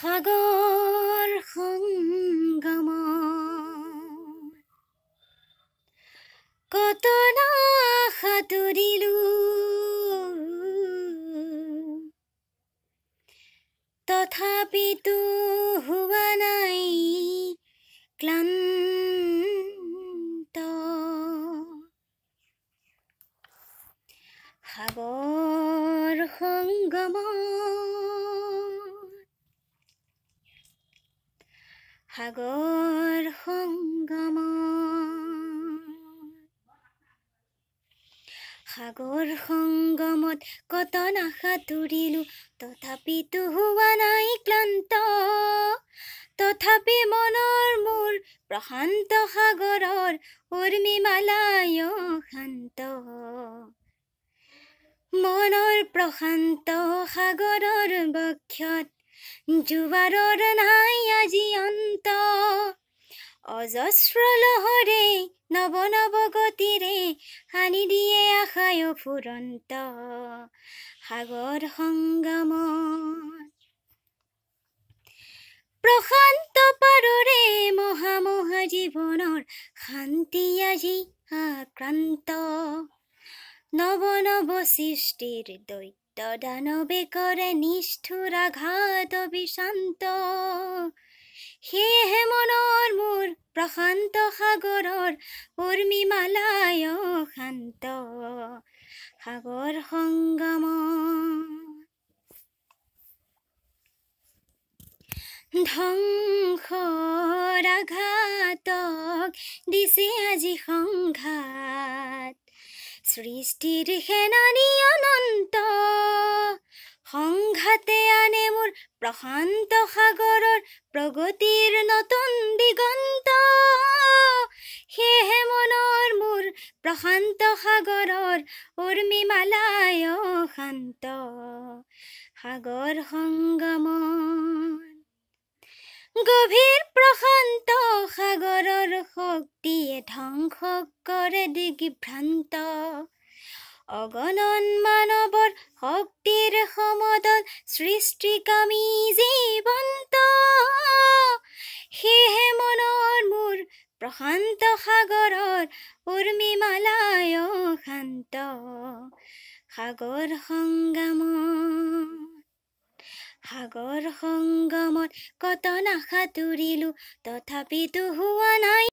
সাগৰ সংগম কতনা সাঁতুৰিলো তথাপিতো হোৱা নাই ক্লান সাগৰ সংগমত সাগৰ সংগম সাগৰ সংগমত কত নাশা তৰিলোঁ তথাপিতো হোৱা নাই ক্লান্ত তথাপি মনৰ মোৰ প্ৰশান্ত সাগৰৰ উৰ্মিমালায় শান্ত মনৰ প্ৰশান্ত সাগৰৰ বক্ষত জোৱাৰৰ নাই আজি অন্ত অজস্ৰ লহৰে নৱ নৱ গতিৰে সানি দিয়ে আশায় ফুৰন্ত সাগৰ সংগমত প্ৰশান্ত পাৰৰে মহামহা জীৱনৰ শান্তি আজি আক্ৰান্ত নৱ নৱ সৃষ্টিৰ দৈত্য তদানবে কৰে নিষ্ঠুৰ আঘাত বিশান্ত সেয়েহে মনৰ মোৰ প্ৰশান্ত সাগৰৰ উৰ্মিমালায় শান্ত সাগৰ সংগম ধ্বংসৰ আঘাতক দিছে আজি সংঘ সৃষ্টিৰ সেনানি অনন্ত সংঘাতে আনে মোৰ প্ৰশান্ত সাগৰৰ প্ৰগতিৰ নতুন দিগন্ত সেয়েহে মনৰ মোৰ প্ৰশান্ত সাগৰৰ উৰ্মিমালায় শান্ত সাগৰ সংগম গভীৰ প্ৰশান্ত সাগৰৰ শক্তি ধ্বংস কৰে দিগ্বিভ্ৰান্ত অগণন মানৱৰ শক্তিৰ সমদল সৃষ্টিকামী জীৱন্ত সেয়েহে মনৰ মোৰ প্ৰশান্ত সাগৰৰ উৰ্মিমালায় শান্ত সাগৰ সংগম সাগৰ সংগমত কত নাসাঁতুৰিলোঁ তথাপিতো হোৱা নাই